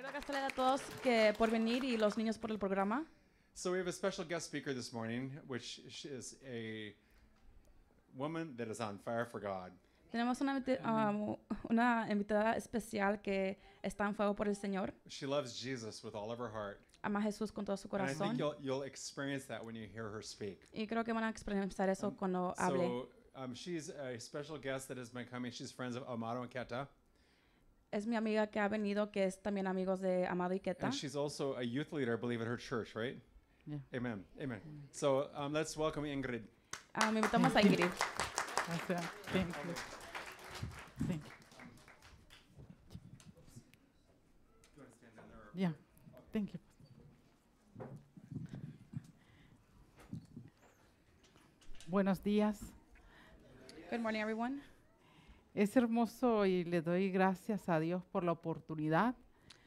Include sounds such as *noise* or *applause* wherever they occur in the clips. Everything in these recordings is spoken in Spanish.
Quiero agradecerle a todos que por venir y los niños por el programa. So we have a special guest speaker this morning, which is a woman that is on fire for God. Tenemos una, um, una invitada especial que está en fuego por el Señor. She loves Jesus with all of her heart. Ama a Jesús con todo su And I corazón. think you'll, experience that when you hear her speak. Y creo que van a experimentar eso um, cuando hable. So um, she's a special guest that has been coming. She's friends of Amado and Keta. es mi amiga que ha venido, que es también amigos de Amado y Queta. And she's also a youth leader, I believe, at her church, right? Yeah. Amen. Amen. So um, let's welcome Ingrid. Um, invitamos a Ingrid. Gracias. Thank you. Thank you. Yeah. Thank you. Buenos días. Good morning, everyone. Es hermoso y le doy gracias a Dios por la oportunidad.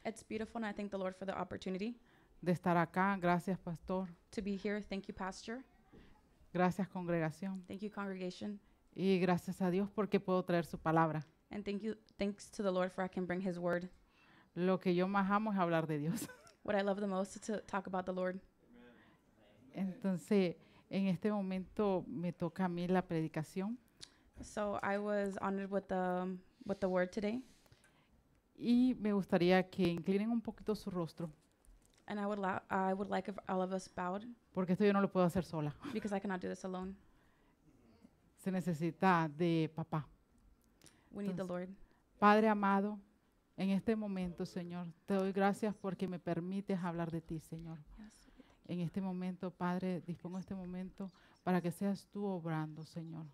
It's beautiful and I thank the Lord for the opportunity. De estar acá, gracias pastor. To be here, thank you pastor. Gracias congregación. Thank you congregation. Y gracias a Dios porque puedo traer su palabra. And thank you thanks to the Lord for I can bring his word. Lo que yo más amo es hablar de Dios. *laughs* What I love the most is to talk about the Lord. Entonces, en este momento me toca a mí la predicación. So I was honored with the, with the word today. Y me gustaría que inclinen un poquito su rostro. And I would, I would like if all of us bowed Porque esto yo no lo puedo hacer sola. because I cannot do this alone. Se necesita de papá. We need the Lord. Padre amado, en este momento, Señor, te doy gracias porque me permites hablar de ti, Señor. En este momento, Padre, dispongo este momento para que seas tú obrando, Señor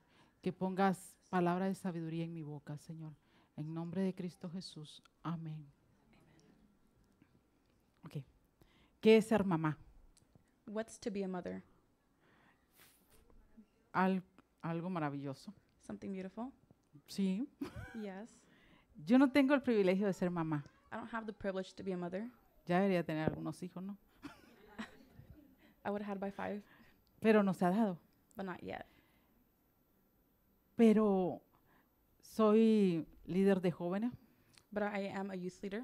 que pongas palabra de sabiduría en mi boca, Señor. En nombre de Cristo Jesús. Amén. Ok. ¿Qué es ser mamá? What's to be a mother? algo maravilloso. Something beautiful. Sí. Yes. *laughs* Yo no tengo el privilegio de ser mamá. I don't have the privilege to be a mother. Ya debería tener algunos hijos, ¿no? *laughs* I would have had by five. Pero no se ha dado. But not yet. Pero soy líder de jóvenes. I am a youth leader.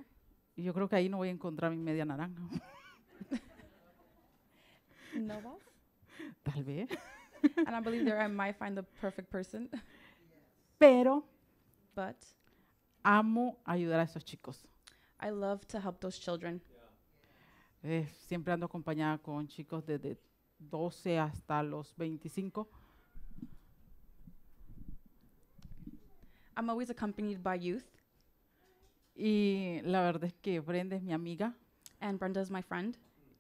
Y yo creo que ahí no voy a encontrar mi media naranja. *laughs* ¿No vas? Tal vez. I believe there I might find the perfect person. Pero amo ayudar a esos chicos. I love to help those children. Eh, siempre ando acompañada con chicos desde 12 hasta los 25. I'm always accompanied by youth. Y la verdad es que Brenda es mi amiga And Brenda is my friend.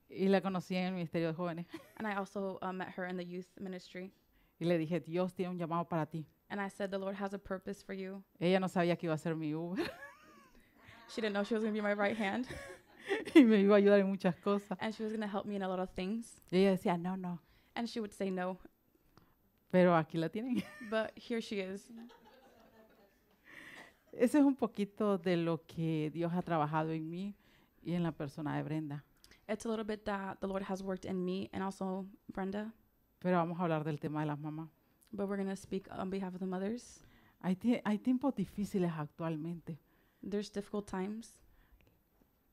y la conocí en el Ministerio de Jóvenes. *laughs* And I also uh, met her in the youth ministry. Y le dije, Dios tiene un llamado para ti. And I said, The Lord has a purpose for you. Ella no sabía que iba a ser mi Uber *laughs* She didn't know she was going to be my right hand. *laughs* y me iba a ayudar en muchas cosas. And she was going to help me in a lot of things. Y ella decía, no, no, And she would say no. pero aquí la tienen. But here she is. Ese es un poquito de lo que Dios ha trabajado en mí y en la persona de Brenda. Brenda. Pero vamos a hablar del tema de las mamás. Hay, hay tiempos difíciles actualmente.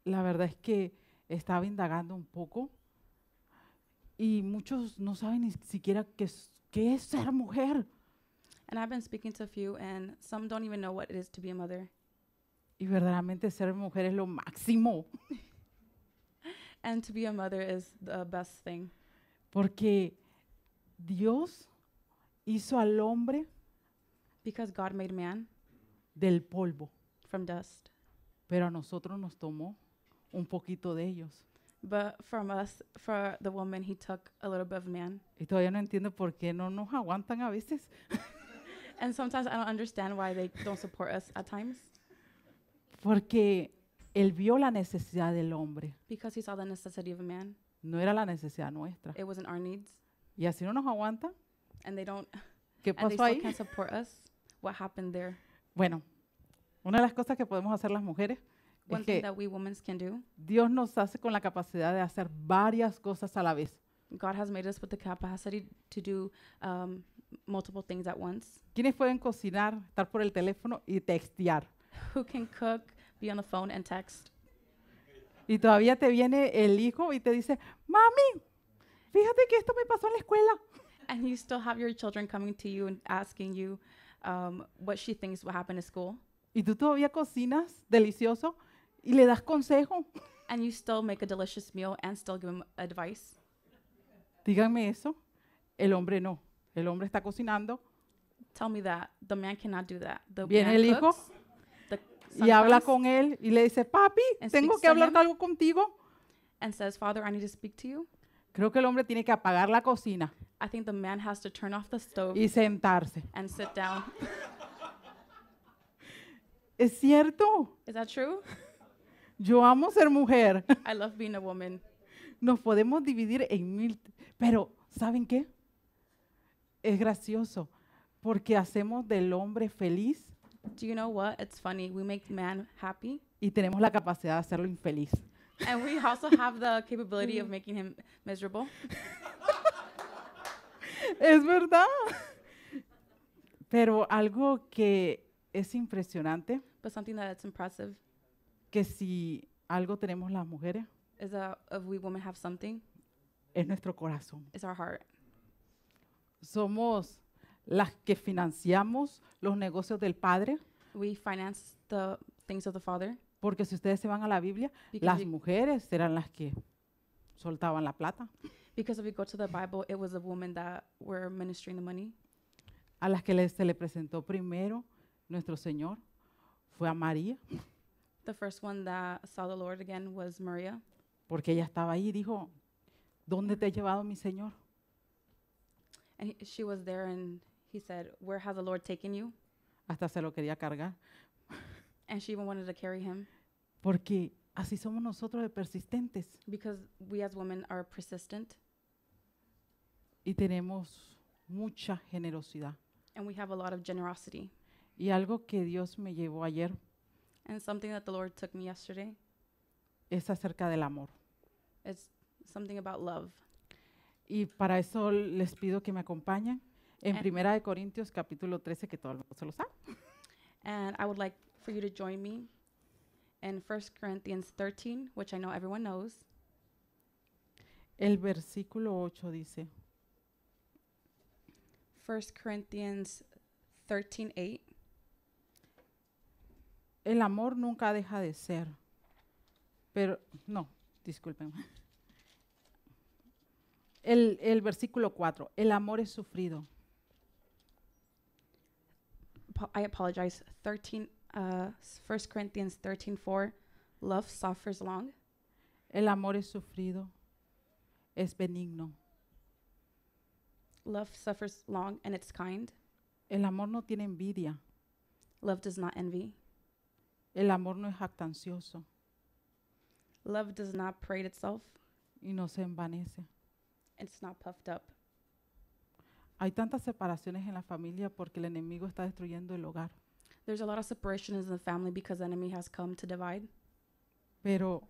La verdad es que estaba indagando un poco y muchos no saben ni siquiera qué qué es ser mujer. And I've been speaking to a few, and some don't even know what it is to be a mother. Y verdaderamente ser mujer es lo máximo. *laughs* and to be a mother is the best thing. Porque Dios hizo al hombre because God made man del polvo. From dust. Pero a nosotros nos tomó un poquito de ellos. But from us, for the woman, he took a little bit of man. Y todavía no entiendo por qué no nos aguantan a veces. *laughs* And sometimes I don't understand why they don't support us at times. Porque él vio la necesidad del hombre. Because he saw the necessity of a man. No era la necesidad nuestra. It wasn't our needs. Y así no nos aguanta. And they don't. ¿Qué pasó and they ahí? Still can't support us. What happened there? Bueno, una de las cosas que podemos hacer las mujeres One es que that we can do. Dios nos hace con la capacidad de hacer varias cosas a la vez. God has made us with the capacity to do um, multiple things at once. ¿Quiénes pueden cocinar, estar por el teléfono y textear? Who can cook, be on the phone and text? Y todavía te viene el hijo y te dice, mami, fíjate que esto me pasó en la escuela. And you still have your children coming to you and asking you um, what she thinks will happen in school. Y tú todavía cocinas delicioso y le das consejo. And you still make a delicious meal and still give them advice. Díganme eso. El hombre no. El hombre está cocinando. Tell me that. The man cannot do that. The Viene el hijo y habla con él y le dice, papi, tengo que hablar algo contigo. And says, Father, I need to speak to you. Creo que el hombre tiene que apagar la cocina. I think the man has to turn off the stove y sentarse. And sit down. ¿Es cierto? Is that true? Yo amo ser mujer. I love being a woman nos podemos dividir en mil, pero ¿saben qué? Es gracioso porque hacemos del hombre feliz. you know what? It's funny. We make man happy. Y tenemos la capacidad de hacerlo infeliz. And we also have the capability of making him miserable. *laughs* es verdad. Pero algo que es impresionante. Que si algo tenemos las mujeres. Is that if we women have something? Es nuestro corazón. It's our heart. Somos las que financiamos los negocios del Padre. We finance the things of the Father. Porque si ustedes se van a la Biblia, las mujeres eran las que soltaban la plata. Because if we go to the Bible, it was the women that were ministering the money. A las que se le presentó primero nuestro Señor fue a María. The first one that saw the Lord again was Maria porque ella estaba ahí y dijo, ¿dónde te ha llevado mi Señor? And he- she was there, and he said, Where has the Lord taken you? Hasta se lo quería cargar, And she even wanted to carry him porque así somos nosotros de persistentes because we as women are persistent y tenemos mucha generosidad. and we have a lot of generosity. Y algo que Dios me llevó ayer And something that the Lord took me yesterday es acerca del amor. It's something about love. Y para eso les pido que me acompañen en Primera de Corintios capítulo 13 que todo el mundo se lo sabe. And I would like for you to join me in 1 Corinthians 13, which I know everyone knows. El versículo 8 dice 1 Corinthians 13:8 El amor nunca deja de ser. Pero no, disculpen. El, el versículo 4, el amor es sufrido. I apologize. 13, uh, 1 Corinthians 13, 4. Love suffers long. El amor es sufrido. Es benigno. Love suffers long and it's kind. El amor no tiene envidia. Love does not envy. El amor no es jactancioso. Love does not parade itself. Y no se envanece. It's not puffed up. Hay tantas separaciones en la familia porque el enemigo está destruyendo el hogar. There's a lot of separation in the family because the enemy has come to divide. Pero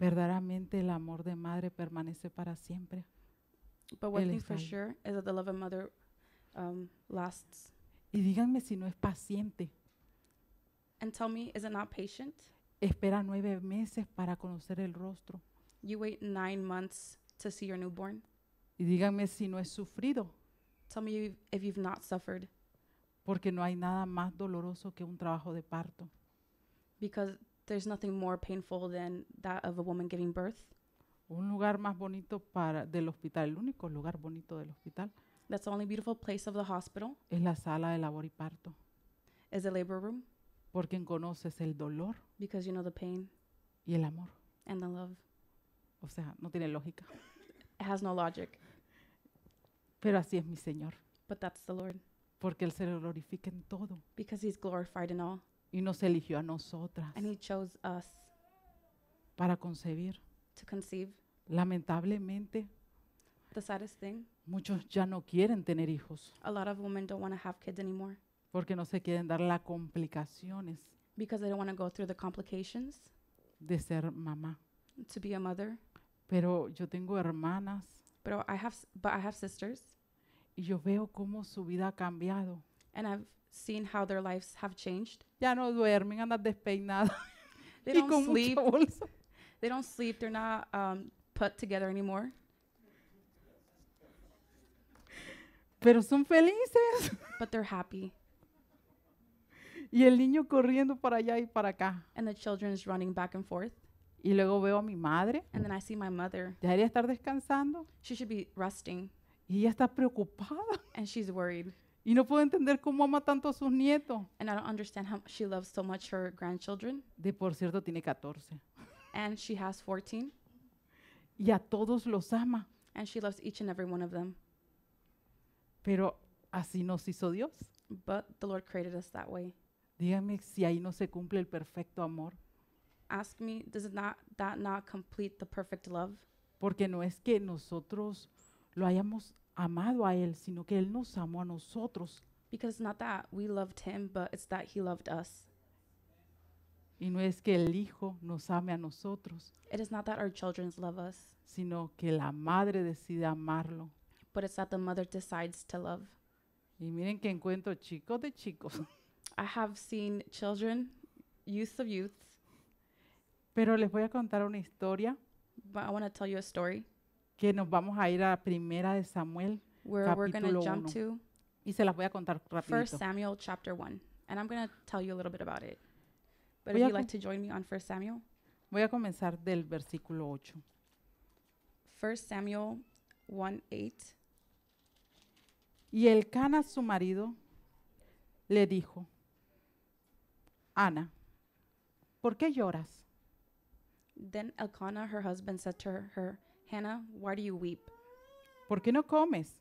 verdaderamente el amor de madre permanece para siempre. But one thing for sure is that the love of mother um, lasts. Y díganme si no es paciente. And tell me, is it not patient? Espera nueve meses para conocer el rostro. You wait nine months to see your newborn. Y díganme si no es sufrido. Tell me if you've not suffered. Porque no hay nada más doloroso que un trabajo de parto. Because there's nothing more painful than that of a woman giving birth. Un lugar más bonito para del hospital, el único lugar bonito del hospital. That's the only beautiful place of the hospital. Es la sala de labor y parto. Is the labor room. Porque conoces el dolor because you know the pain y el amor. and the love. O sea, no tiene lógica. It has no logic, Pero así es mi Señor. but that's the Lord Porque Él se le glorifica en todo. because He's glorified in all. Y nos eligió a nosotras And He chose us para concebir. to conceive. Lamentablemente, The saddest thing muchos ya no quieren tener hijos. a lot of women don't want to have kids anymore porque no se quieren dar las complicaciones because they don't want to go through the complications de ser mamá. to be a mother. Pero yo tengo hermanas But I have, but I have sisters, y yo veo cómo su vida ha cambiado. and I've seen how their lives have changed. Ya no duermen, andan despeinadas *laughs* y con sleep. mucha bolsa. They don't sleep. They're not um, put together anymore. Pero son felices. But they're happy. Y el niño corriendo para allá y para acá. And the children's running back and forth. Y luego veo a mi madre. And then I see my mother. Debería estar descansando. She should be resting. Y ella está preocupada. *laughs* And she's worried. Y no puedo entender cómo ama tanto a sus nietos. And I don't understand how she loves so much her grandchildren. De por cierto tiene 14. And she has 14. Y a todos los ama. And she loves each and every one of them. Pero así nos hizo Dios. But the Lord created us that way. Dígame si ahí no se cumple el perfecto amor. Ask me, does not, that not complete the perfect love? Porque no es que nosotros lo hayamos amado a Él, sino que Él nos amó a nosotros. Because not that we loved Him, but it's that He loved us. Y no es que el Hijo nos ame a nosotros. It is not that our children love us, Sino que la madre decide amarlo. but it's that the mother decides to love. Y miren que encuentro chicos de chicos. *laughs* I have seen children, youth of youth. Pero les voy a contar una historia. But I want to tell you a story. Que nos vamos a ir a Primera de Samuel, where capítulo we're going to jump to. Y se las voy a contar rapidito. 1 Samuel chapter 1. And I'm going to tell you a little bit about it. But voy if you'd like to join me on 1 Samuel. Voy a comenzar del versículo 8. 1 Samuel 1, Y el Cana, su marido, le dijo, Ana, ¿por qué lloras? Then Elkanah, her husband, said to her, Hannah, why do you weep? ¿Por qué no comes?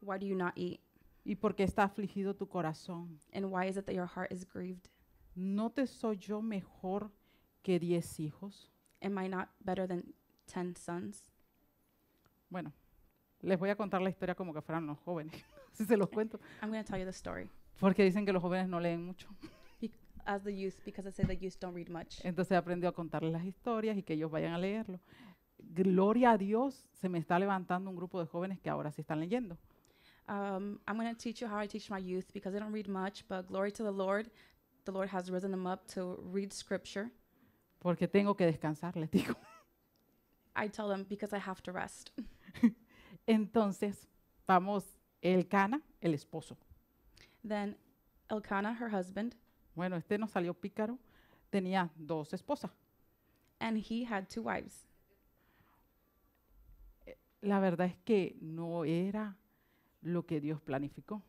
Why do you not eat? ¿Y por qué está afligido tu corazón? And why is it that your heart is grieved? ¿No te soy yo mejor que diez hijos? Am I not better than ten sons? Bueno, les voy a contar la historia como que fueran los jóvenes, *laughs* si se los cuento. I'm going to tell you the story. Porque dicen que los jóvenes no leen mucho as the youth because I say the youth don't read much. Entonces aprendió a contarles las historias y que ellos vayan a leerlo. Gloria a Dios, se me está levantando un grupo de jóvenes que ahora sí están leyendo. Um, I'm going to teach you how I teach my youth because they don't read much, but glory to the Lord. The Lord has risen them up to read scripture. Porque tengo que descansar, les digo. *laughs* I tell them because I have to rest. Entonces, vamos, Elcana, el esposo. Then Elcana, her husband. Bueno, este no salió pícaro. Tenía dos esposas. he had two wives. Eh, la verdad es que no era lo que Dios planificó.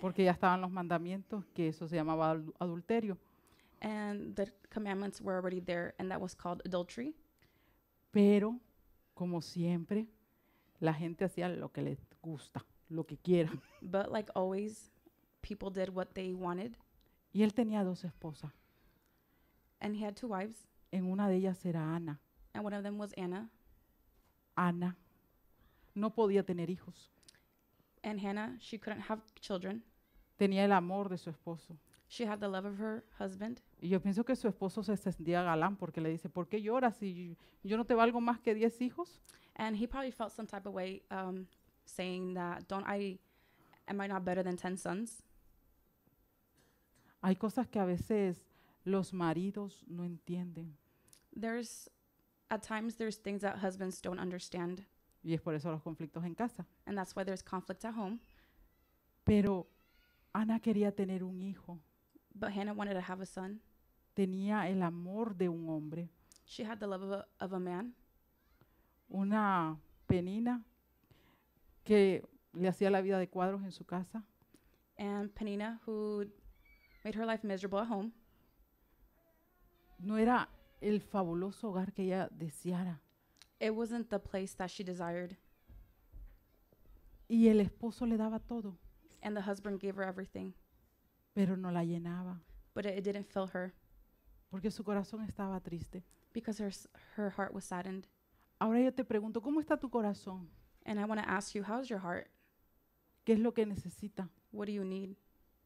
Porque ya estaban los mandamientos, que eso se llamaba adulterio. commandments already there, Pero, como siempre, la gente hacía lo que les gusta lo que quiera. But like always, people did what they wanted. Y él tenía dos esposas. And he had two wives. En una de ellas era Ana. And one of them was Anna. Ana no podía tener hijos. And Hannah, she couldn't have children. Tenía el amor de su esposo. She had the love of her husband. Y yo pienso que su esposo se sentía galán porque le dice, ¿por qué lloras si yo no te valgo más que 10 hijos? And he probably felt some type of way um, saying that don't I am I not better than 10 sons? Hay cosas que a veces los maridos no entienden There's at times there's things that husbands don't understand y es por eso los conflictos en casa. and that's why there's conflict at home. Pero Ana quería tener un hijo, But Hannah wanted to have a son. tenía el amor de un hombre. She had the love of a man. Una penina que le hacía la vida de cuadros en su casa. made her life miserable at home. No era el fabuloso hogar que ella deseara. Y el esposo le daba todo, pero no la llenaba, porque su corazón estaba triste. her heart was saddened. Ahora yo te pregunto, ¿cómo está tu corazón? And I want to ask you, how's your heart? ¿Qué es lo que necesita? What do you need?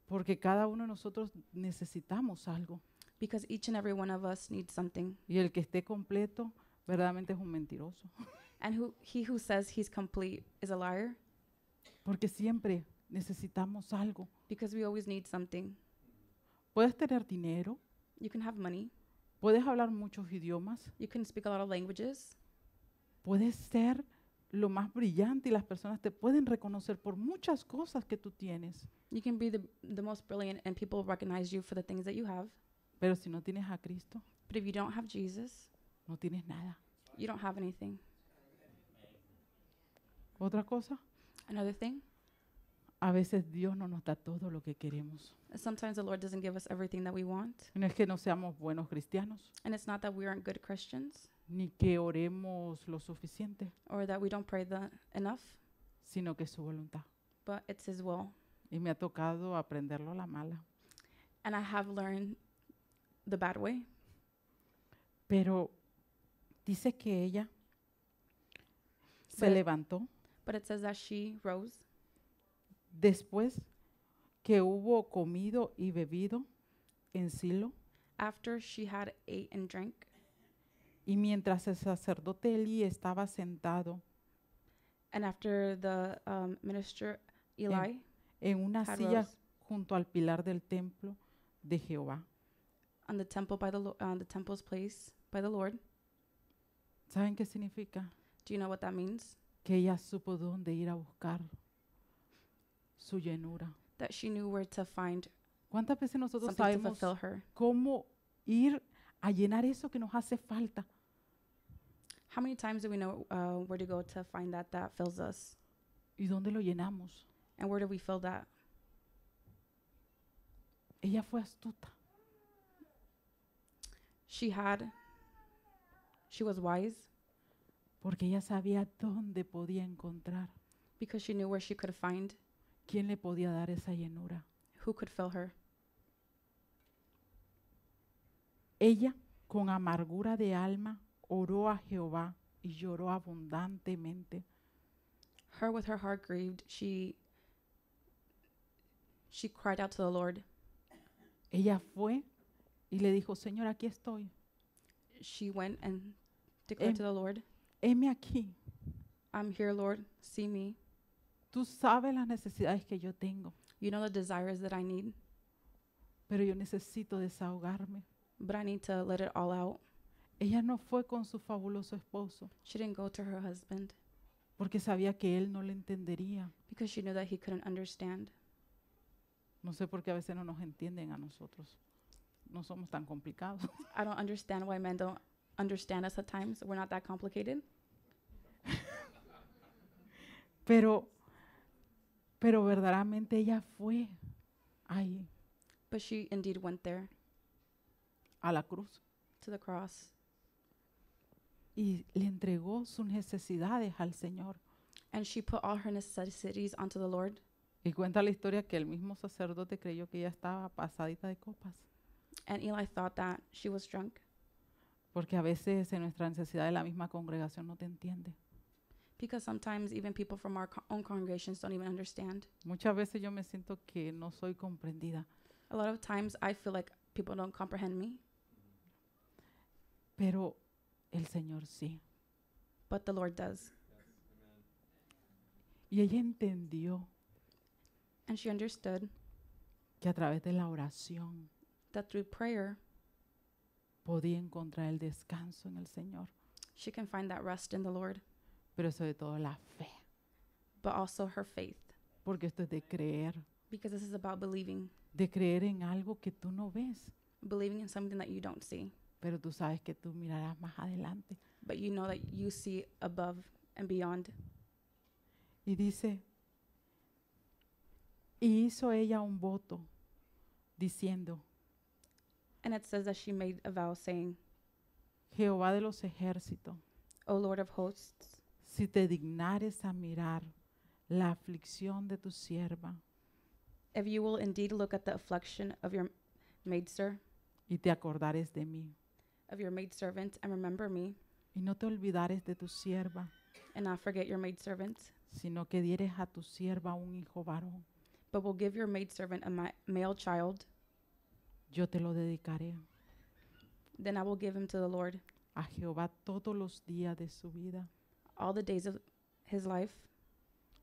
Porque cada uno de nosotros necesitamos algo. Because each and every one of us needs something. Y el que esté completo verdaderamente es un mentiroso. *laughs* And who, he who says he's complete is a liar. Porque siempre necesitamos algo. Because we always need something. Puedes tener dinero. You can have money. Puedes hablar muchos idiomas. You can speak a lot of languages. Puedes ser lo más brillante y las personas te pueden reconocer por muchas cosas que tú tienes. You can be the, the most brilliant and people recognize you for the things that you have. Pero si no tienes a Cristo, but if you don't have Jesus, no tienes nada. You don't have anything. Otra cosa? Another thing? A veces Dios no nos da todo lo que queremos. Sometimes the Lord doesn't give us everything that we want. No es que no seamos buenos cristianos. And it's not that we aren't good Christians ni que oremos lo suficiente, or that we don't pray the, enough, sino que es su voluntad. but it's His will. Y me ha tocado aprenderlo a la mala. And I have learned the bad way. Pero dice que ella se But- levantó But it says that she rose después que hubo comido y bebido en Silo after she had ate and drank y mientras el sacerdote Eli estaba sentado um, en, una silla junto al pilar del templo de Jehová, ¿saben qué significa? means? Que ella supo dónde ir a buscar su llenura. ¿Cuántas veces nosotros cómo ir a llenar eso que nos hace falta? How many times do we know uh, where to go to find that that fills us? ¿Y dónde lo llenamos? And where do we fill that? Ella fue astuta. She had she was wise porque ella sabía dónde podía encontrar, because she knew where she could find quién le podía dar esa llenura. who could fill her. Ella, con amargura de alma, oró a Jehová y lloró abundantemente. Her with her heart grieved, she she cried out to the Lord. Ella fue y le dijo, "Señor, aquí estoy." She went and declared em, to the Lord, Heme aquí. "I'm here, Lord. See me. Tú sabes las necesidades que yo tengo, You know the desires that I need, pero yo necesito desahogarme. but I need to let it all out. Ella no fue con su fabuloso esposo She didn't go to her husband porque sabía que él no le entendería. because she knew that he couldn't understand. No sé por qué a veces no nos entienden a nosotros. No somos tan complicados. *laughs* I don't understand why men don't understand us at times. We're not that complicated. Pero, pero verdaderamente ella fue ahí But she indeed went there a la cruz. to the cross y le entregó sus necesidades al Señor. And she put all her necessities onto the Lord. Y cuenta la historia que el mismo sacerdote creyó que ella estaba pasadita de copas. And Eli thought that she was drunk. Porque a veces en nuestra necesidad de la misma congregación no te entiende. Because sometimes even people from our co own congregations don't even understand. Muchas veces yo me siento que no soy comprendida. A lot of times I feel like people don't comprehend me. Pero el Señor sí. But the Lord does. Y ella entendió And she understood que a través de la oración that through prayer podía encontrar el descanso en el Señor, she can find that rest in the Lord, pero sobre todo la fe, but also her faith. porque esto es de creer, because this is about believing, de creer en algo que tú no ves, believing in something that you don't see pero tú sabes que tú mirarás más adelante. But you know that you see above and beyond. Y dice, y hizo ella un voto diciendo, And it says that she made a vow saying, Jehová de los ejércitos, O Lord of hosts, si te dignares a mirar la aflicción de tu sierva if you will indeed look at the affliction of your maidservant y te acordares de mí of your maidservant and remember me. Y no te olvidares de tu sierva, and not forget your maidservant, sino que dieres a tu sierva un hijo varón. but will give your maidservant a ma- male child. Yo te lo dedicaré Then I will give him to the Lord a Jehová todos los días de su vida. all the days of his life.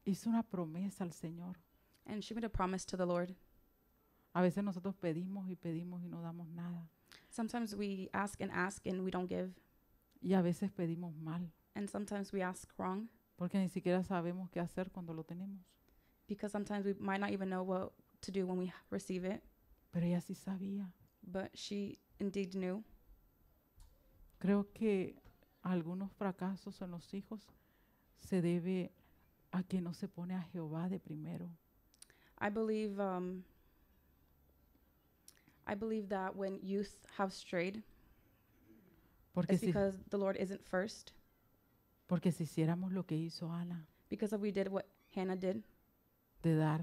Hizo una promesa al Señor. And she made a promise to the Lord. A veces nosotros pedimos y pedimos y no damos nada. Sometimes we ask and ask and we don't give. Y a veces pedimos mal. And sometimes we ask wrong. Porque ni siquiera sabemos qué hacer cuando lo tenemos. Because sometimes we might not even know what to do when we receive it. Pero ella sí sabía. But she indeed knew. Creo que algunos fracasos en los hijos se debe a que no se pone a Jehová de primero. I believe um, I believe that when youth have strayed, Porque it's si, because the Lord isn't first. Porque si hiciéramos lo que hizo Ana, Because if we did what Hannah did, de dar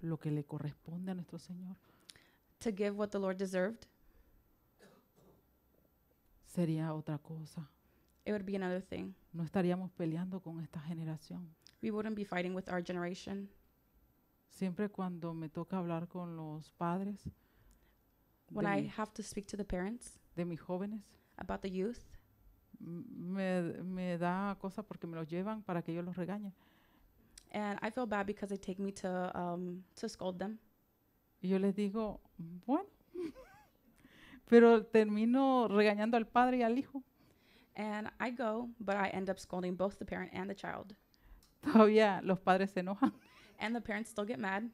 lo que le corresponde a nuestro Señor, to give what the Lord deserved, sería otra cosa. it would be another thing. No estaríamos peleando con esta generación. We wouldn't be fighting with our generation. Siempre cuando me toca hablar con los padres, when I have to speak to the parents de mis jóvenes, about the youth, me, da cosa porque me los llevan para que yo los regañe. and I feel bad because they take me to um, to scold them. Y yo les digo, bueno, *laughs* pero termino regañando al padre y al hijo. And I go, but I end up scolding both the parent and the child. Todavía los padres se enojan. And the parents still get mad.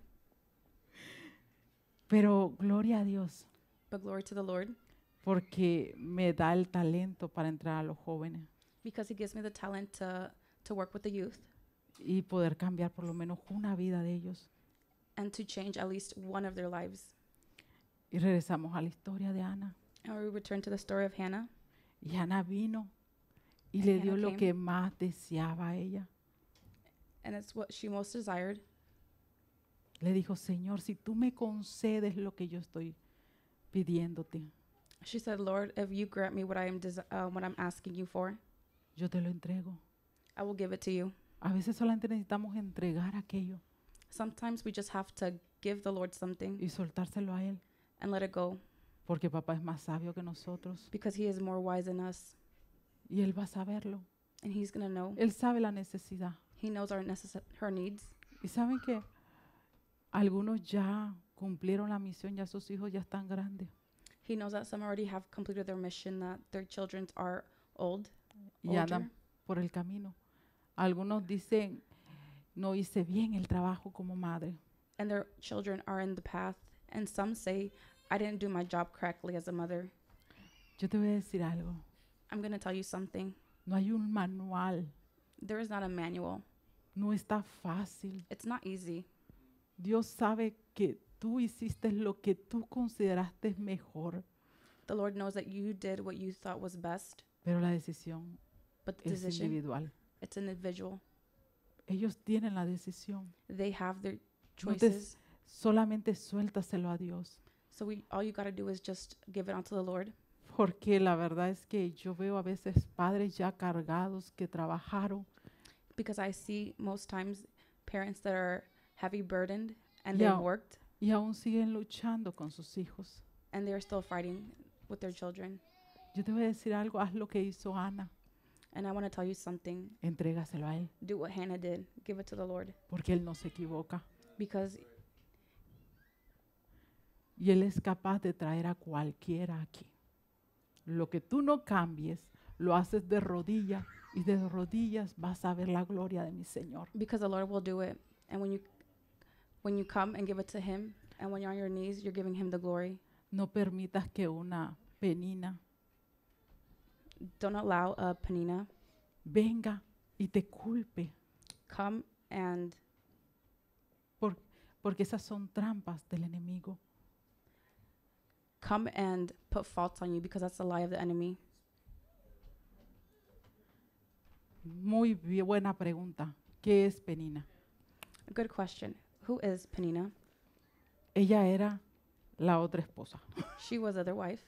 Pero gloria a Dios. But glory to the Lord, porque me da el talento para entrar a los jóvenes because He gives me the talent to, to work with the youth y poder cambiar por lo menos una vida de ellos. and to change at least one of their lives. Y regresamos a la historia de Ana. And we return to the story of Hannah. Y Ana vino y le dio lo que más deseaba a ella. and it's what she most desired. Le dijo, Señor, si tú me concedes lo que yo estoy pidiéndote. She said, Lord, if you grant me what I am uh, what I'm asking you for, Yo te lo entrego. I will give it to you. A veces solamente necesitamos entregar aquello Sometimes we just have to give the Lord something y soltárselo a Él, and let it go porque papá es más sabio que nosotros because He is more wise than us y Él va a saberlo. and He's going to know. Él sabe la necesidad. He knows our necess- her needs. Y saben que algunos ya cumplieron la misión, ya sus hijos ya están grandes. He knows that some already have completed their mission, that their children are old. Y older. andan por el camino. Algunos dicen, no hice bien el trabajo como madre. And their children are in the path. And some say, I didn't do my job correctly as a mother. Yo te voy a decir algo. I'm going to tell you something. No hay un manual. There is not a manual. No está fácil. It's not easy. Dios sabe que tú hiciste lo que tú consideraste mejor. The Lord knows that you did what you thought was best. Pero la decisión es individual. It's individual. Ellos tienen la decisión. They have their choices. Entonces, solamente suéltaselo a Dios. So we, all you got to do is just give it unto the Lord. Porque la verdad es que yo veo a veces padres ya cargados que trabajaron. Because I see most times parents that are heavy burdened and yeah. they worked. Y aún siguen luchando con sus hijos. And they're still fighting with their children. Yo te voy a decir algo, haz lo que hizo Ana. And I want to tell you something. Entrégaselo a él. Do what Hannah did. Give it to the Lord. Porque él no se equivoca. Because y él es capaz de traer a cualquiera aquí. Lo que tú no cambies, lo haces de rodillas y de rodillas vas a ver la gloria de mi Señor. Because the Lord will do it. And when you When you come and give it to him, and when you're on your knees, you're giving him the glory. No permitas que una penina don't allow a penina. venga y te culpe. Come and Por, porque esas son trampas del enemigo. Come and put faults on you because that's the lie of the enemy. Muy buena pregunta. ¿Qué es penina? A good question. Who is Penina? Ella era la otra esposa. She was other wife.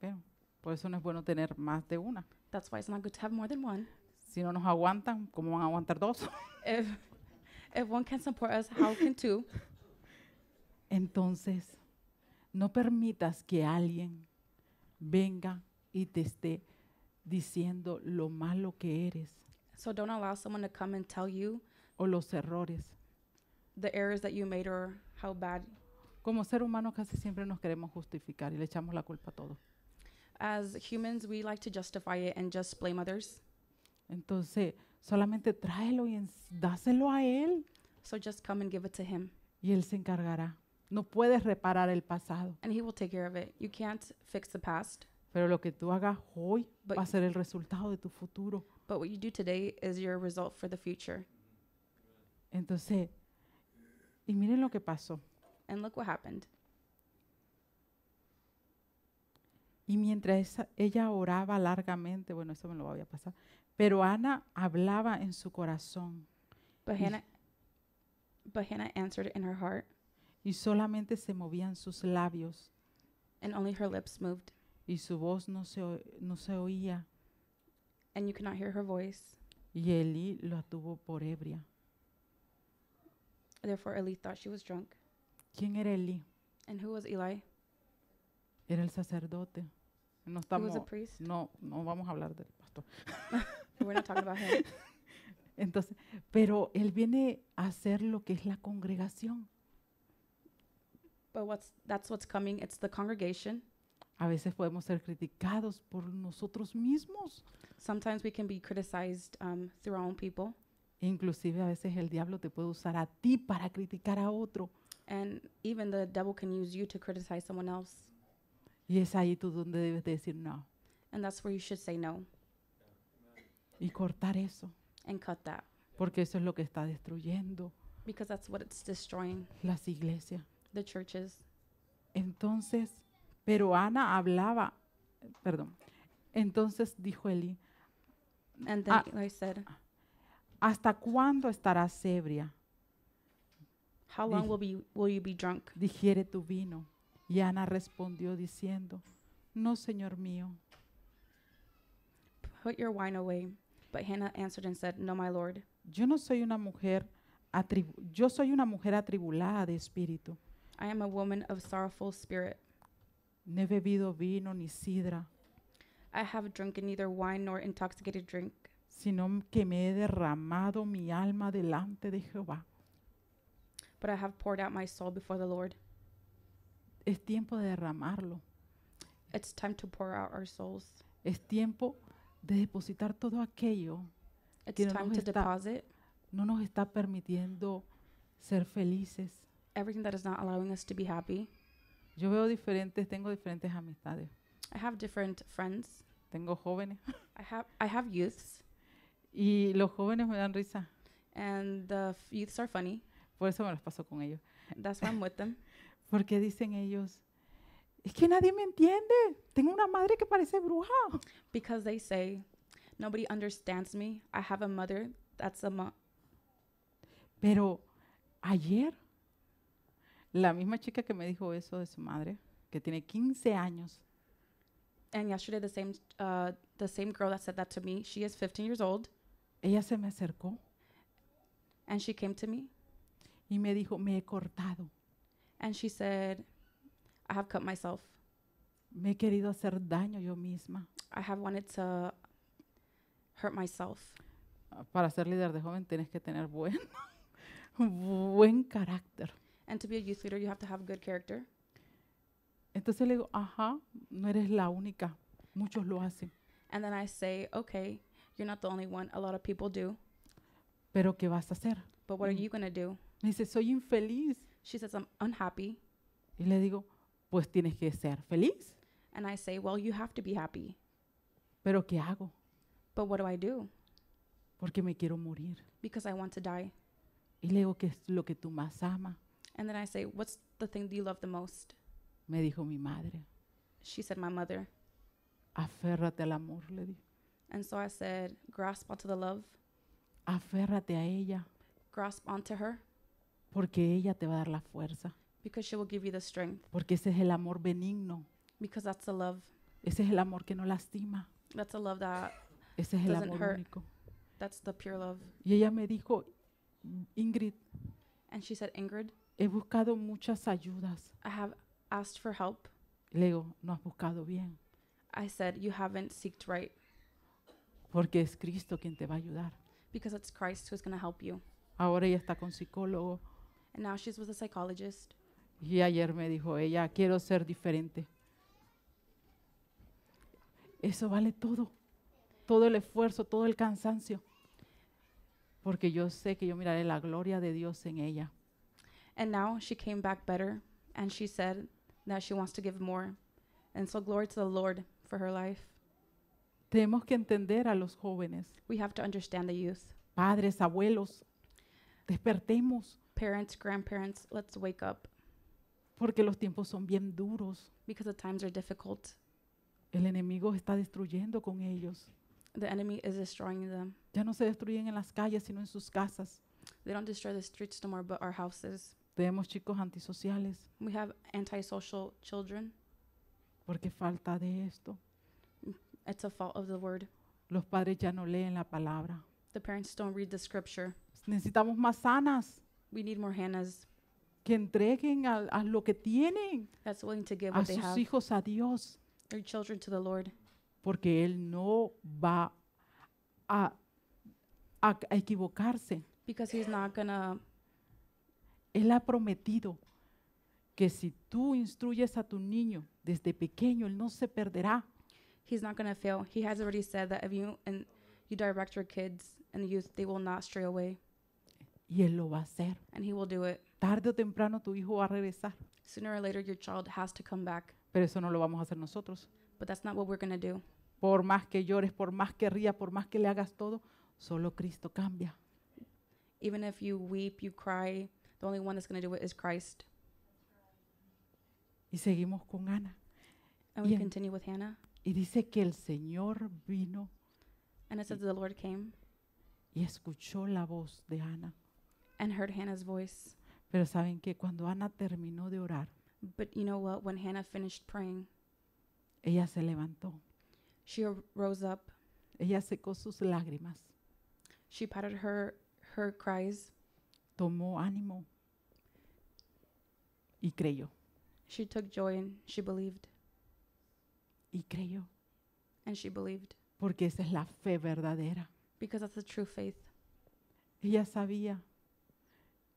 Pero por eso no es bueno tener más de una. That's why it's not good to have more than one. Si no nos aguantan, ¿cómo van a aguantar dos? *laughs* if, if one can support us, how can two? Entonces, no permitas que alguien venga y te esté diciendo lo malo que eres. So don't allow someone to come and tell you o los errores the errors that you made or how bad. Como ser humanos casi siempre nos queremos justificar y le echamos la culpa a todo. As humans, we like to justify it and just blame others. Entonces, solamente tráelo y dáselo a él. So just come and give it to him. Y él se encargará. No puedes reparar el pasado. And he will take care of it. You can't fix the past. Pero lo que tú hagas hoy but va a ser el resultado de tu futuro. But what you do today is your result for the future. Entonces, y miren lo que pasó. happened. Y mientras ella oraba largamente, bueno, eso me lo voy a pasar, pero Ana hablaba en su corazón. But Hannah, in her heart. Y solamente se movían sus labios. lips Y su voz no se, no se oía. And you Y Eli lo tuvo por ebria. Therefore, Eli thought she was drunk. ¿Quién era Eli? And who was Eli? Era el sacerdote. No estamos, who was a priest? No, no vamos a hablar del pastor. *laughs* We're not talking about him. *laughs* Entonces, pero él viene a hacer lo que es la congregación. But what's, that's what's coming. It's the congregation. A veces podemos ser criticados por nosotros mismos. Sometimes we can be criticized um, through our own people. Inclusive a veces el diablo te puede usar a ti para criticar a otro. And even the devil can use you to criticize someone else. Y es ahí tú donde debes decir no. And that's where you should say no. Y cortar eso. And cut that. Porque eso es lo que está destruyendo. Because that's what it's destroying. Las iglesias. The churches. Entonces, pero Ana hablaba, perdón. Entonces dijo Eli. And then ah, I said. ¿Hasta cuándo estarás ebria? How long will, be, will you be drunk? Digiere tu vino. Y Ana respondió diciendo, No, señor mío. Put your wine away. But Hannah answered and said, No, my lord. Yo no soy una mujer yo soy una mujer atribulada de espíritu. I am a woman of sorrowful spirit. No he bebido vino ni sidra. I have drunken neither wine nor intoxicated drink sino que me he derramado mi alma delante de Jehová. But I have poured out my soul before the Lord. Es tiempo de derramarlo. It's time to pour out our souls. Es tiempo de depositar todo aquello It's que no time nos, to está, deposit. no nos está permitiendo ser felices. Everything that is not allowing us to be happy. Yo veo diferentes, tengo diferentes amistades. I have different friends. Tengo jóvenes. I have, I have youths. Y los jóvenes me dan risa. And the youths are funny. Por eso me los paso con ellos. That's why I'm with them. *laughs* Porque dicen ellos, es que nadie me entiende. Tengo una madre que parece bruja. Because they say, nobody understands me. I have a mother that's a mom. Pero ayer, la misma chica que me dijo eso de su madre, que tiene 15 años. And yesterday, the same, uh, the same girl that said that to me, she is 15 years old. Ella se me acercó and she came to me y me dijo, me he cortado, and she said, I have cut myself. me he querido hacer daño yo misma. I have wanted to hurt myself. Para ser líder de joven tienes que tener buen, *laughs* buen carácter. And to be a youth leader, you have to have good character. Entonces le digo, ajá, no eres la única, muchos lo hacen. And then I say, okay, You're not the only one. A lot of people do. Pero ¿qué vas a hacer? But what mm. are you going to do? Me dice, soy infeliz. She says, I'm unhappy. Y le digo, pues tienes que ser feliz. And I say, well, you have to be happy. Pero ¿qué hago? But what do I do? Porque me quiero morir. Because I want to die. Y le digo, ¿qué es lo que tú más amas? And then I say, what's the thing that you love the most? Me dijo mi madre. She said, my mother. Aférrate al amor, le dijo. And so I said, grasp onto the love. Aférrate a ella. Grasp onto her. Porque ella te va a dar la fuerza. Because she will give you the strength. Porque ese es el amor benigno. Because that's the love. Ese es el amor que no lastima. That's a love that ese es el amor hurt. único. That's the pure love. Y ella me dijo, Ingrid. And she said, Ingrid. He buscado muchas ayudas. I have asked for help. Leo, no has buscado bien. I said, you haven't seeked right. Porque es Cristo quien te va a ayudar. because it's Christ who's going to help you. Ahora ella está con psicólogo And now she's with a psychologist. y ayer me dijo ella, quiero ser diferente. Eso vale todo, todo el esfuerzo, todo el cansancio. Porque yo sé que yo miraré la gloria de Dios en ella. And now she came back better and she said that she wants to give more. And so glory to the Lord for her life. Tenemos que entender a los jóvenes. Padres, abuelos, despertemos. Parents, grandparents, let's wake up. Porque los tiempos son bien duros. El enemigo está destruyendo con ellos. Ya no se destruyen en las calles, sino en sus casas. They Tenemos chicos antisociales. We have antisocial children. Porque falta de esto. Los padres ya no leen la palabra. The parents don't read the scripture. Necesitamos más sanas We need more que entreguen a, lo que tienen a sus hijos a Dios, their children to the Lord, porque Él no va a, equivocarse. Él ha prometido que si tú instruyes a tu niño desde pequeño, Él no se perderá. he's not going to fail. He has already said that if you and you direct your kids and youth, they will not stray away. Y él lo va a hacer. And he will do it. Tarde o temprano tu hijo va a regresar. Sooner or later your child has to come back. Pero eso no lo vamos a hacer nosotros. But that's not what we're going to do. Por más que llores, por más que rías, por más que le hagas todo, solo Cristo cambia. Even if you weep, you cry, the only one that's going to do it is Christ. Y seguimos con Ana. And we y continue with Hannah. Y dice que el Señor vino And it says the Lord came y escuchó la voz de Ana. and heard Hannah's voice. Pero saben que cuando Ana terminó de orar, But you know what? When Hannah finished praying, ella se levantó. she rose up. Ella secó sus lágrimas, She patted her her cries. tomó ánimo y creyó. She took joy and she believed. Y creyó. And she believed. Porque esa es la fe verdadera. Because that's the true faith. Ella sabía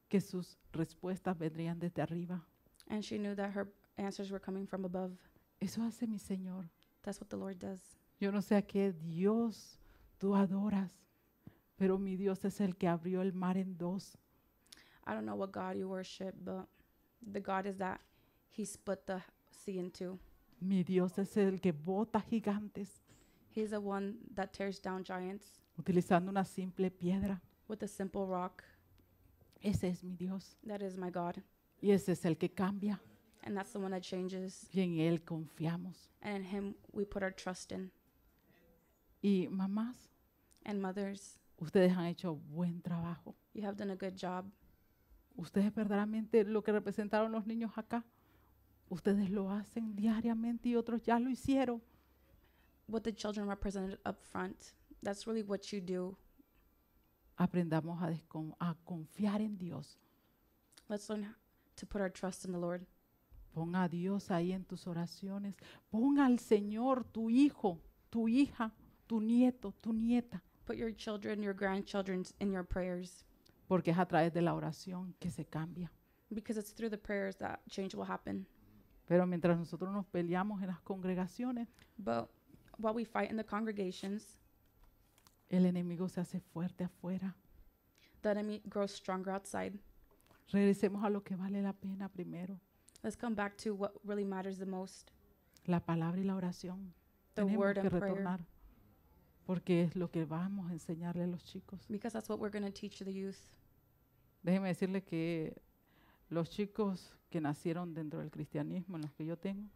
que sus respuestas vendrían desde arriba. And she knew that her answers were coming from above. Eso hace mi Señor. That's what the Lord does. Yo no sé a qué Dios tú adoras, pero mi Dios es el que abrió el mar en dos. I don't know what God you worship, but the God is that He split the sea in two. Mi Dios es el que bota gigantes one that tears down giants utilizando una simple piedra. with a simple rock. Ese es mi Dios. Y ese es el que cambia. Y en Él confiamos. Y mamás, And mothers, ustedes han hecho buen trabajo. Ustedes verdaderamente lo que representaron los niños acá Ustedes lo hacen diariamente y otros ya lo hicieron. What the children represented up front, that's really what you do. Aprendamos a, a confiar en Dios. Let's learn to put our trust in the Lord. Ponga a Dios ahí en tus oraciones. Ponga al Señor, tu hijo, tu hija, tu nieto, tu nieta. Put your children, your grandchildren in your prayers. Porque es a través de la oración que se cambia. Because it's through the prayers that change will happen. Pero mientras nosotros nos peleamos en las congregaciones, But while we fight in the congregations, el enemigo se hace fuerte afuera. the enemy grows stronger outside. Regresemos a lo que vale la pena primero, Let's come back to what really matters the most la palabra y la oración. The Tenemos word que and prayer. porque es lo que vamos a enseñarle a los chicos. because that's what we're going to teach the youth. Déjeme decirle que los chicos que nacieron dentro del cristianismo, en los que yo tengo,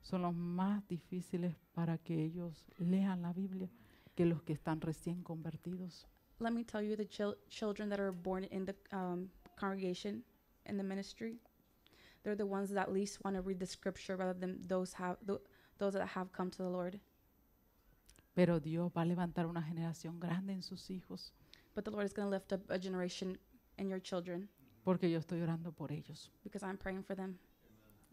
son los más difíciles para que ellos lean la Biblia que los que están recién convertidos. Let me tell you the children that are born in the um, congregation in the ministry, they're the ones that least want to read the scripture rather than those have those that have come to the Lord. Pero Dios va a levantar una generación grande en sus hijos. But the Lord is going to lift up a generation in your children porque yo estoy orando por ellos. because I'm praying for them.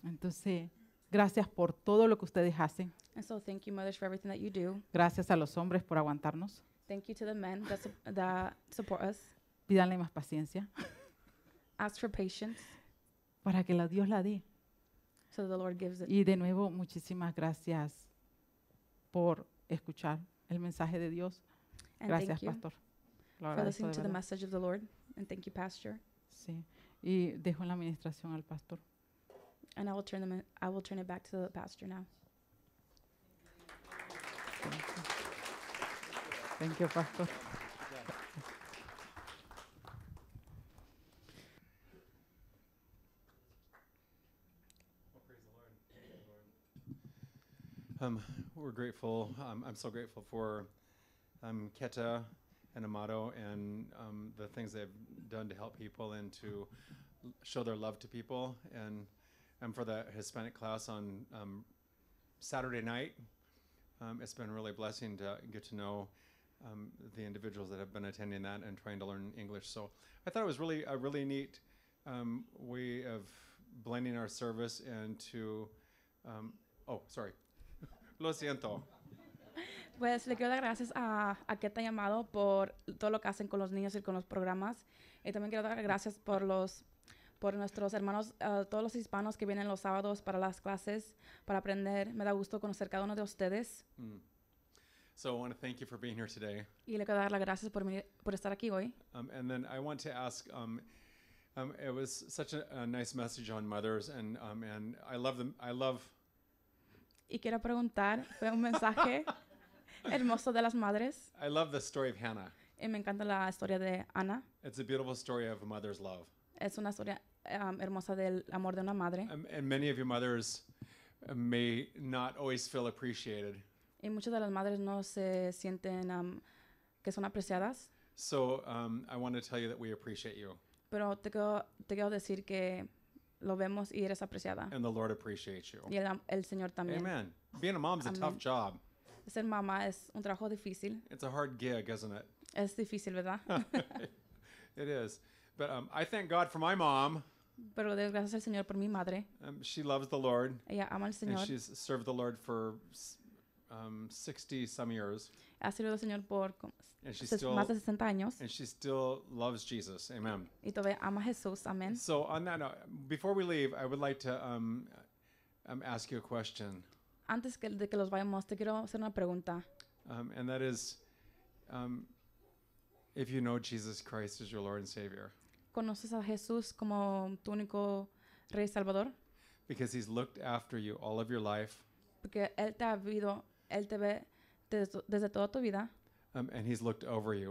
Entonces, gracias por todo lo que ustedes hacen. And so thank you, mothers, for everything that you do. Gracias a los hombres por aguantarnos. Thank you to the men that, that support us. Pídanle más paciencia *laughs* Ask for patience para que la Dios la dé. so the Lord gives it. Y de nuevo, muchísimas gracias por escuchar el mensaje de Dios. And Gracias, thank you pastor. for listening to the message of the Lord. And thank you, Pastor. Sí. Y dejo la administración al pastor. And I will turn them I will turn it back to the pastor now. Thank you, pastor. Um, we're grateful. Um, I'm so grateful for um, Keta and Amato and um, the things they've done to help people and to show their love to people. And and for the Hispanic class on um, Saturday night, um, it's been really a blessing to get to know um, the individuals that have been attending that and trying to learn English. So I thought it was really a really neat um, way of blending our service and to. Um, oh, sorry. *laughs* Lo siento. Pues le quiero dar gracias a, a ha Llamado por todo lo que hacen con los niños y con los programas. Y también quiero dar gracias por los por nuestros hermanos, todos los hispanos que vienen los sábados para las clases, para aprender. Me da gusto conocer cada uno de ustedes. Mm. Y le quiero dar las gracias por, por estar aquí hoy. Y quiero preguntar, fue un mensaje. *laughs* hermoso de las madres. I love the story of Hannah. Y me encanta la historia de Ana. It's a beautiful story of a mother's love. Es una historia um, hermosa del amor de una madre. Um, and many of your mothers uh, may not always feel appreciated. Y muchas de las madres no se sienten um, que son apreciadas. So um, I want to tell you that we appreciate you. Pero te quiero, te quiero decir que lo vemos y eres apreciada. And the Lord appreciates you. Y el, el Señor también. Amen. Being a mom's is a tough job ser mamá es un trabajo difícil. It's a hard gig, isn't it? Es difícil, ¿verdad? *laughs* *laughs* it is. But um, I thank God for my mom. Pero doy gracias al Señor por mi madre. Um, she loves the Lord. Ella ama al Señor. And she's served the Lord for um, 60 some years. Ha servido al Señor por and she still, más de 60 años. And she still loves Jesus. Amen. Y todavía ama a Jesús. amen. So on that note, before we leave, I would like to um, um ask you a question antes de que los vayamos, te quiero hacer una pregunta. ¿Conoces a Jesús como tu único Rey Salvador? He's looked after you all of your life. Porque Él te ha visto, Él te ve desde, toda tu vida. Um, él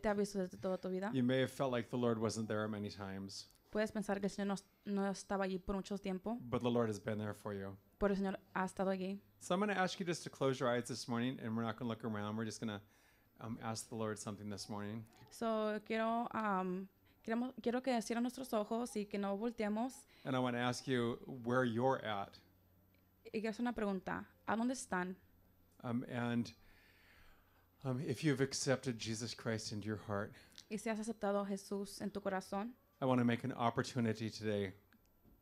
te ha visto desde toda tu vida. You may have felt like the Lord wasn't there many times. Puedes pensar que el Señor no, no estaba allí por mucho tiempo, but the Lord has been there for you. pero el Señor ha estado allí. So I'm going to ask you just to close your eyes this morning, and we're not going to look around. We're just going to um, ask the Lord something this morning. So quiero, um, queremos- quiero que cierren nuestros ojos y que no volteemos. And I want to ask you where you're at. Y quiero hacer una pregunta. ¿A dónde están? Um, and um, if you've accepted Jesus Christ into your heart, ¿Y si has aceptado a Jesús en tu corazón? I want to make an opportunity today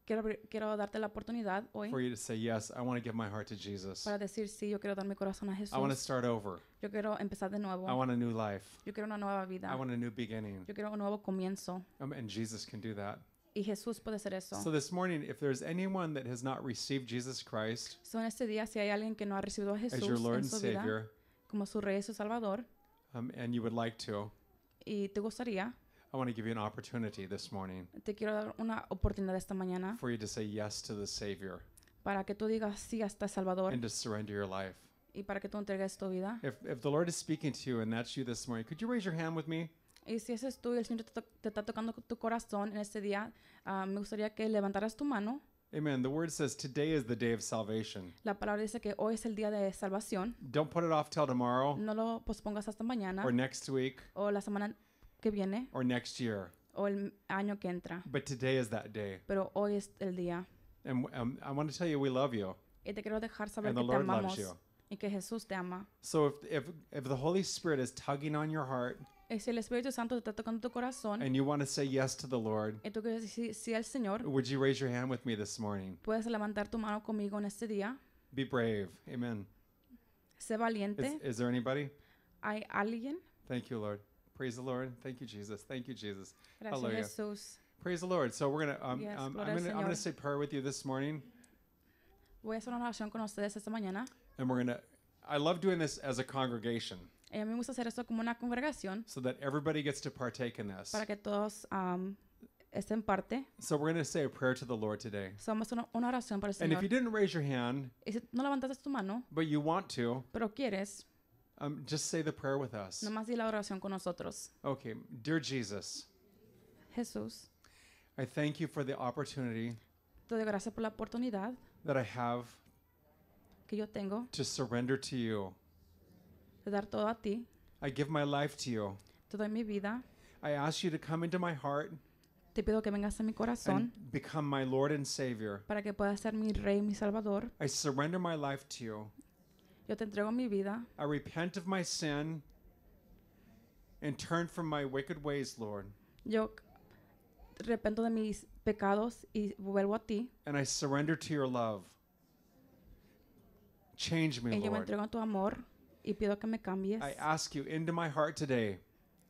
Quiero, quiero darte la oportunidad hoy for you to say, Yes, I want to give my heart to Jesus. para decir sí, yo quiero dar mi corazón a I want to start over. Yo quiero empezar de nuevo. I want a new life. Yo quiero una nueva I want a new beginning. Yo quiero un nuevo comienzo. Um, and Jesus can do that. Y Jesús puede hacer eso. So, this morning, if there's anyone that has not received Jesus Christ So, en este día, si hay alguien que no ha recibido a as your Lord en and su vida Savior, como su Rey y su Salvador, um, and you would like to, y te gustaría, I want to give you an opportunity this morning. Te quiero dar una oportunidad esta mañana for you to say yes to the Savior para que tú digas sí a el Salvador and to surrender your life. y para que tú entregues tu vida. If, if the Lord is speaking to you and that's you this morning, could you raise your hand with me? Y si ese es tú y el Señor te, te está tocando tu corazón en este día, uh, me gustaría que levantaras tu mano. Amen. The word says today is the day of salvation. La palabra dice que hoy es el día de salvación. Don't put it off till tomorrow. No lo pospongas hasta mañana. Or next week. O la semana que viene or next year. o el año que entra. But today is that day. Pero hoy es el día. And um, I want to tell you we love you. Y te quiero dejar saber que te Lord amamos y que Jesús te ama. So if, if, if the Holy Spirit is tugging on your heart y si el Espíritu Santo te está tocando tu corazón and you want to say yes to the Lord, y tú quieres decir sí al Señor, would you raise your hand with me this morning? puedes levantar tu mano conmigo en este día. Be brave. Amen. Sé valiente. Is, is there anybody? ¿Hay alguien? Thank you, Lord. Praise the Lord. Thank you, Jesus. Thank you, Jesus. Gracias, Hallelujah. Jesús. Praise the Lord. So we're gonna. Um, yes, um, I'm, gonna, I'm gonna say prayer with you this morning. Voy a hacer una oración con ustedes esta mañana. And we're gonna. I love doing this as a congregation. Y eh, a mí me gusta hacer esto como una congregación. So that everybody gets to partake in this. Para que todos um, estén parte. So we're going to say a prayer to the Lord today. So vamos a una oración para el Señor. And if you didn't raise your hand, si no levantaste tu mano, but you want to, pero quieres, um, just say the prayer with us. Nomás di la oración con nosotros. Okay, dear Jesus, Jesús, I thank you for the opportunity te doy gracias por la oportunidad that I have que yo tengo to surrender to you. de dar todo a ti. I give my life to you. Te doy mi vida. I ask you to come into my heart Te pido que vengas a mi corazón and become my Lord and Savior. para que puedas ser mi rey, mi salvador. I surrender my life to you. Yo te entrego mi vida. I repent of my sin and turn from my wicked ways, Lord. Yo repento de mis pecados y vuelvo a ti. And I surrender to your love. Change me, y yo me Lord. entrego a tu amor y pido que me cambies. I ask you into my heart today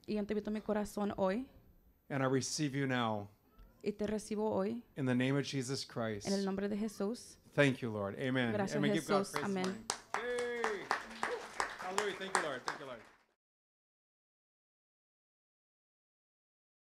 y yo te invito a mi corazón hoy and I receive you now y te recibo hoy in the name of Jesus Christ. en el nombre de Jesús. Thank you, Lord. Amen. Gracias, Amen. Jesús. Amén.